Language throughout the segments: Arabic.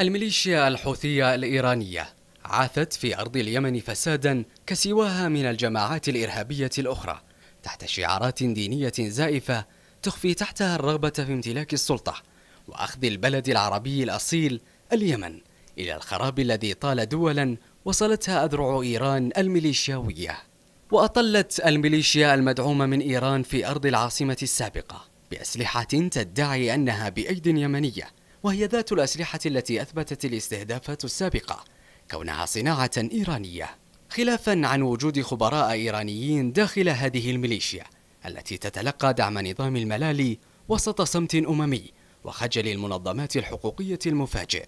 الميليشيا الحوثية الإيرانية عاثت في أرض اليمن فسادا كسواها من الجماعات الإرهابية الأخرى تحت شعارات دينية زائفة تخفي تحتها الرغبة في امتلاك السلطة وأخذ البلد العربي الأصيل اليمن إلى الخراب الذي طال دولا وصلتها أذرع إيران الميليشياوية وأطلت الميليشيا المدعومة من إيران في أرض العاصمة السابقة بأسلحة تدعي أنها بأيد يمنية وهي ذات الأسلحة التي أثبتت الاستهدافات السابقة كونها صناعة إيرانية خلافا عن وجود خبراء إيرانيين داخل هذه الميليشيا التي تتلقى دعم نظام الملالي وسط صمت أممي وخجل المنظمات الحقوقية المفاجئ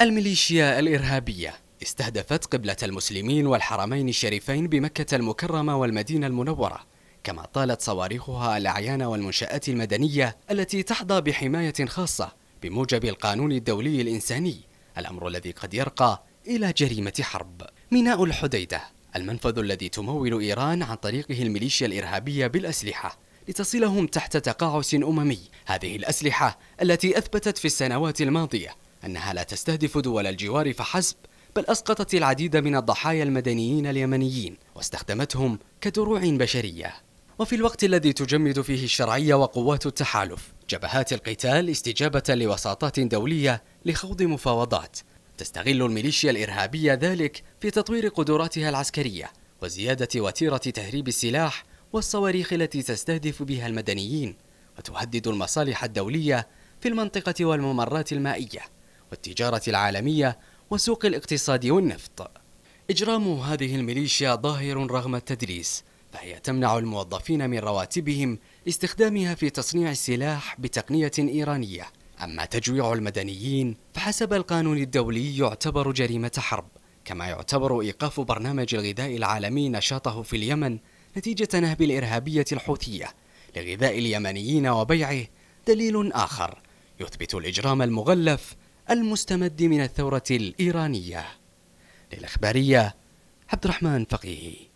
الميليشيا الإرهابية استهدفت قبلة المسلمين والحرمين الشريفين بمكة المكرمة والمدينة المنورة كما طالت صواريخها الأعيان والمنشآت المدنية التي تحظى بحماية خاصة بموجب القانون الدولي الإنساني الأمر الذي قد يرقى إلى جريمة حرب ميناء الحديدة المنفذ الذي تمول إيران عن طريقه الميليشيا الإرهابية بالأسلحة لتصلهم تحت تقاعس أممي هذه الأسلحة التي أثبتت في السنوات الماضية أنها لا تستهدف دول الجوار فحسب بل أسقطت العديد من الضحايا المدنيين اليمنيين واستخدمتهم كدروع بشرية وفي الوقت الذي تجمد فيه الشرعية وقوات التحالف جبهات القتال استجابة لوساطات دولية لخوض مفاوضات تستغل الميليشيا الإرهابية ذلك في تطوير قدراتها العسكرية وزيادة وتيرة تهريب السلاح والصواريخ التي تستهدف بها المدنيين وتهدد المصالح الدولية في المنطقة والممرات المائية والتجارة العالمية وسوق الاقتصاد والنفط إجرام هذه الميليشيا ظاهر رغم التدريس فهي تمنع الموظفين من رواتبهم استخدامها في تصنيع السلاح بتقنية إيرانية أما تجويع المدنيين فحسب القانون الدولي يعتبر جريمة حرب كما يعتبر إيقاف برنامج الغذاء العالمي نشاطه في اليمن نتيجة نهب الإرهابية الحوثية لغذاء اليمنيين وبيعه دليل آخر يثبت الإجرام المغلف المستمد من الثورة الإيرانية للإخبارية عبد الرحمن فقيه